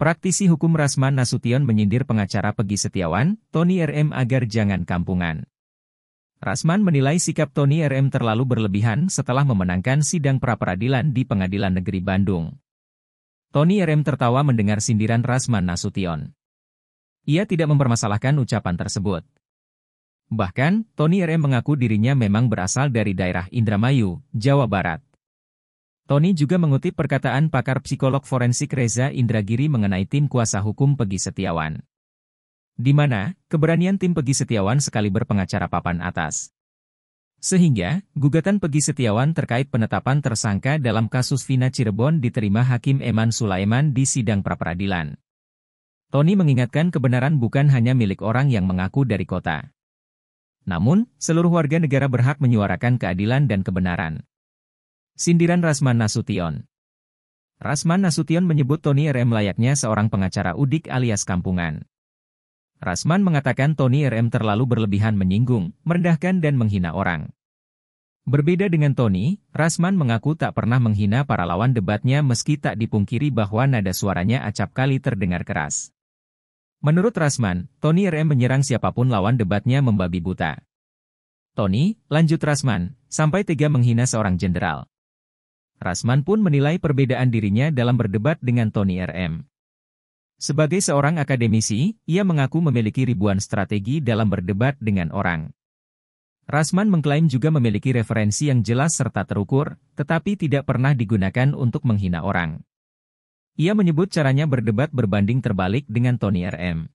Praktisi hukum Rasman Nasution menyindir pengacara Pegi Setiawan, Tony RM agar jangan kampungan. Rasman menilai sikap Tony RM terlalu berlebihan setelah memenangkan sidang pra-peradilan di Pengadilan Negeri Bandung. Tony RM tertawa mendengar sindiran Rasman Nasution. Ia tidak mempermasalahkan ucapan tersebut. Bahkan, Tony RM mengaku dirinya memang berasal dari daerah Indramayu, Jawa Barat. Tony juga mengutip perkataan pakar psikolog forensik Reza Indragiri mengenai tim kuasa hukum Pegi Setiawan. Di mana, keberanian tim Pegi Setiawan sekali berpengacara papan atas. Sehingga, gugatan Pegi Setiawan terkait penetapan tersangka dalam kasus Vina Cirebon diterima Hakim Eman Sulaiman di sidang pra peradilan. Tony mengingatkan kebenaran bukan hanya milik orang yang mengaku dari kota. Namun, seluruh warga negara berhak menyuarakan keadilan dan kebenaran. Sindiran Rasman Nasution Rasman Nasution menyebut Tony RM layaknya seorang pengacara udik alias kampungan. Rasman mengatakan Tony RM terlalu berlebihan menyinggung, merendahkan dan menghina orang. Berbeda dengan Tony, Rasman mengaku tak pernah menghina para lawan debatnya meski tak dipungkiri bahwa nada suaranya acap kali terdengar keras. Menurut Rasman, Tony RM menyerang siapapun lawan debatnya membabi buta. Tony, lanjut Rasman, sampai tega menghina seorang jenderal. Rasman pun menilai perbedaan dirinya dalam berdebat dengan Tony RM. Sebagai seorang akademisi, ia mengaku memiliki ribuan strategi dalam berdebat dengan orang. Rasman mengklaim juga memiliki referensi yang jelas serta terukur, tetapi tidak pernah digunakan untuk menghina orang. Ia menyebut caranya berdebat berbanding terbalik dengan Tony RM.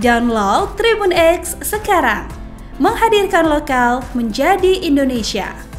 Download Tribun X sekarang, menghadirkan lokal menjadi Indonesia.